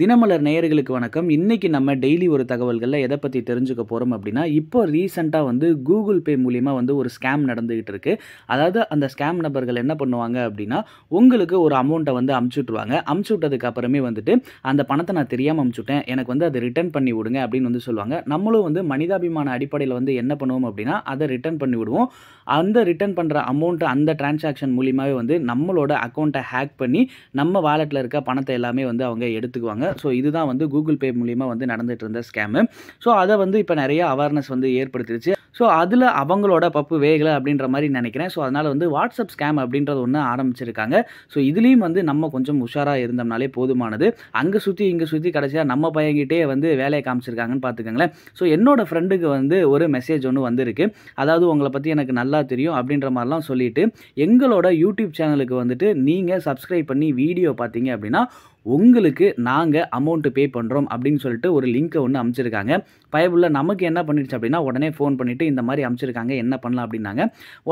தினமலர் நேயர்களுக்கு வணக்கம் இன்னைக்கு நம்ம டெய்லி ஒரு தகவல்களில் எதை பற்றி தெரிஞ்சுக்க போகிறோம் அப்படின்னா இப்போ ரீசெண்டாக வந்து கூகுள் பே மூலிமா வந்து ஒரு ஸ்கேம் நடந்துகிட்டு இருக்கு அதாவது அந்த ஸ்கேம் நபர்கள் என்ன பண்ணுவாங்க அப்படின்னா உங்களுக்கு ஒரு அமௌண்ட்டை வந்து அமுச்சு விட்ருவாங்க அமுச்சு விட்டதுக்கு அப்புறமே வந்துட்டு அந்த பணத்தை நான் தெரியாமல் அமுச்சுட்டேன் எனக்கு வந்து அதை ரிட்டர்ன் பண்ணி விடுங்க அப்படின்னு வந்து சொல்லுவாங்க நம்மளும் வந்து மனிதாபிமான அடிப்படையில் வந்து என்ன பண்ணுவோம் அப்படின்னா அதை ரிட்டர்ன் பண்ணி விடுவோம் அந்த ரிட்டர்ன் பண்ணுற அமௌண்ட்டு அந்த டிரான்சாக்ஷன் மூலியமாகவே வந்து நம்மளோட அக்கௌண்ட்டை ஹேக் பண்ணி நம்ம வாலெட்டில் இருக்க பணத்தை எல்லாமே வந்து அவங்க எடுத்துக்குவாங்க ஸோ இதுதான் வந்து கூகுள் பே மூலியமாக வந்து நடந்துகிட்டு இருந்த ஸ்கேமு ஸோ அதை வந்து இப்போ நிறைய அவேர்னஸ் வந்து ஏற்படுத்திடுச்சு ஸோ அதில் அவங்களோட பப்பு வேகலை அப்படின்ற மாதிரி நினைக்கிறேன் ஸோ அதனால் வந்து வாட்ஸ்அப் ஸ்கேம் அப்படின்றது ஒன்று ஆரம்பிச்சிருக்காங்க ஸோ இதுலேயும் வந்து நம்ம கொஞ்சம் உஷாராக இருந்தோம்னாலே போதுமானது அங்கே சுற்றி இங்கே சுற்றி கடைசியாக நம்ம பையன்கிட்டே வந்து வேலையை காமிச்சிருக்காங்கன்னு பார்த்துக்கோங்களேன் ஸோ என்னோடய ஃப்ரெண்டுக்கு வந்து ஒரு மெசேஜ் ஒன்று வந்திருக்கு அதாவது உங்களை பற்றி எனக்கு நல்லா தெரியும் அப்படின்ற மாதிரிலாம் சொல்லிவிட்டு எங்களோட யூடியூப் சேனலுக்கு வந்துட்டு நீங்கள் சப்ஸ்கிரைப் பண்ணி வீடியோ பார்த்தீங்க அப்படின்னா உங்களுக்கு நாங்கள் அமௌண்ட்டு பே பண்ணுறோம் அப்படின்னு சொல்லிட்டு ஒரு லிங்க்கை ஒன்று அமைச்சிருக்காங்க பயபுள்ள நமக்கு என்ன பண்ணிடுச்சு அப்படின்னா உடனே ஃபோன் பண்ணிவிட்டு இந்த மாதிரி அமைச்சிருக்காங்க என்ன பண்ணலாம் அப்படின்னாங்க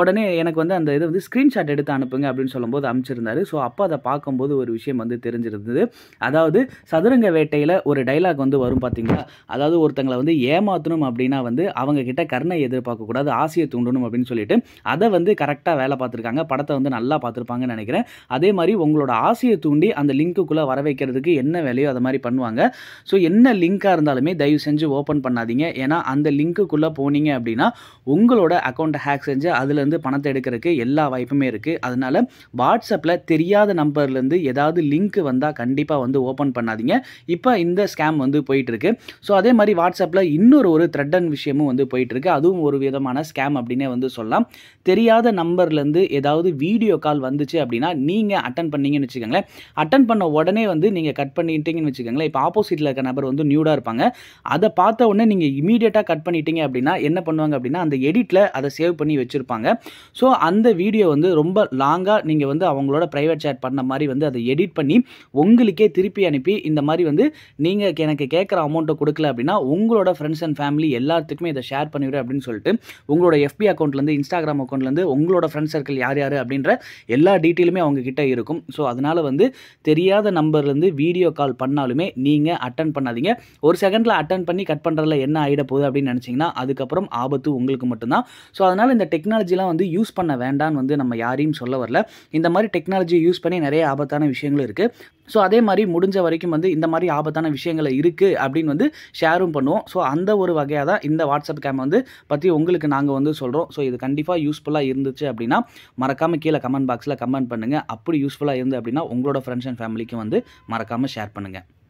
உடனே எனக்கு வந்து அந்த இது வந்து ஸ்க்ரீன்ஷாட் எடுத்து அனுப்புங்க அப்படின்னு சொல்லும்போது அமைச்சிருந்தாரு ஸோ அப்போ அதை பார்க்கும்போது ஒரு விஷயம் வந்து தெரிஞ்சிருந்தது அதாவது சதுரங்க வேட்டையில் ஒரு டைலாக் வந்து வரும் பார்த்தீங்களா அதாவது ஒருத்தங்களை வந்து ஏமாற்றணும் அப்படின்னா வந்து அவங்க கிட்ட கருணை எதிர்பார்க்கக்கூடாது ஆசையை தூண்டணும் அப்படின்னு சொல்லிட்டு அதை வந்து கரெக்டாக வேலை பார்த்துருக்காங்க படத்தை வந்து நல்லா பார்த்துருப்பாங்கன்னு நினைக்கிறேன் அதே மாதிரி உங்களோட ஆசையை தூண்டி அந்த லிங்க்குள்ளே வர வைக்கிறதுக்கு என்ன வேலையோ அதை மாதிரி பண்ணுவாங்க ஸோ என்ன லிங்க்காக இருந்தாலுமே தயவு செஞ்சு ஓப்பன் பண்ணாதீங்க ஏன்னா அந்த லிங்க்குள்ளே போனீங்க அப்படின்னா உங்களோட அக்கௌண்ட்டை ஹேக் செஞ்சு அதுலேருந்து பணத்தை எடுக்கிறதுக்கு எல்லா வாய்ப்புமே இருக்குது அதனால் வாட்ஸ்அப்பில் தெரியாத நம்பர்லேருந்து ஏதாவது லிங்க் வந்தால் கண்டிப்பாக வந்து ஓப்பன் பண்ணாதீங்க இப்போ இந்த ஸ்கேம் வந்து போயிட்டுருக்கு ஸோ அதே மாதிரி வாட்ஸ்அப்பில் இன்னொரு ஒரு த்ரெட்டன் விஷயமும் வந்து போயிட்டுருக்கு அதுவும் ஒரு விதமான ஸ்கேம் அப்படின்னே வந்து சொல்லலாம் தெரியாத நம்பர்லேருந்து ஏதாவது வீடியோ கால் வந்துச்சு அப்படின்னா நீங்கள் அட்டன் பண்ணீங்கன்னு வச்சுக்கோங்களேன் அட்டன் பண்ண உடனே வந்து நீங்கள் கட் பண்ணிட்டீங்கன்னு வச்சுக்கோங்களேன் இப்போ ஆப்போசிட்டில் இருக்க நபர் வந்து நியூடாக இருப்பாங்க அதை பார்த்த உடனே நீங்கள் இமீடியட்டாக கட் பண்ணிட்டீங்க அப்படின்னா என்ன பண்ணுவாங்க அப்படின்னா அந்த எடிட்டில் அதை சேவ் பண்ணி வச்சுருப்பாங்க ஸோ அந்த வீடியோ வந்து ரொம்ப லாங்காக நீங்கள் வந்து அவங்களோட ப்ரைவேட் சேட் பண்ண மாதிரி வந்து அதை எடிட் பண்ணி உங்களுக்கே திருப்பி அனுப்பி இந்த மாதிரி வந்து நீங்கள் எனக்கு கேட்குற அமௌண்ட்டை கொடுக்கல அப்படின்னா உங்களோட ஃப்ரெண்ட்ஸ் அண்ட் ஃபேமிலி எல்லாத்துக்குமே இதை ஷேர் பண்ணிவிடு அப்படின்னு சொல்லிட்டு உங்களோட எஃபி அக்கௌண்ட்லேருந்து இன்ஸ்டாகிராம் அக்கௌண்ட்லேருந்து உங்களோட ஃப்ரெண்ட் சர்க்கிள் யார் யார் அப்படின்ற எல்லா டீட்டெயிலுமே அவங்க கிட்ட இருக்கும் ஸோ அதனால் வந்து தெரியாத நம்பர் நம்பர்லேருந்து வீடியோ கால் பண்ணாலுமே நீங்கள் அட்டன் பண்ணாதீங்க ஒரு செகண்டில் அட்டன் பண்ணி கட் பண்ணுறதுல என்ன ஆகிட போகுது அப்படின்னு நினச்சிங்கன்னா அதுக்கப்புறம் ஆபத்து உங்களுக்கு மட்டும்தான் ஸோ அதனால் இந்த டெக்னாலஜிலாம் வந்து யூஸ் பண்ண வேண்டான்னு வந்து நம்ம யாரையும் சொல்ல வரல இந்த மாதிரி டெக்னாலஜியை யூஸ் பண்ணி நிறைய ஆபத்தான விஷயங்களும் இருக்குது ஸோ அதே மாதிரி முடிஞ்ச வரைக்கும் வந்து இந்த மாதிரி ஆபத்தான விஷயங்கள் இருக்குது அப்படின்னு வந்து ஷேரும் பண்ணுவோம் ஸோ அந்த ஒரு வகையாக தான் இந்த வாட்ஸ்அப் கேம் வந்து பற்றி உங்களுக்கு நாங்கள் வந்து சொல்கிறோம் ஸோ இது கண்டிப்பாக யூஸ்ஃபுல்லாக இருந்துச்சு அப்படின்னா மறக்காமல் கீழே கமெண்ட் பாக்ஸில் கமெண்ட் பண்ணுங்கள் அப்படி யூஸ்ஃபுல்லாக இருந்து அப்படின்னா உங்களோட ஃப்ரெண்ட்ஸ் அண்ட் ஃபேமிலிக்கும் வந்து மறக்காமல் ஷேர் பண்ணுங்கள்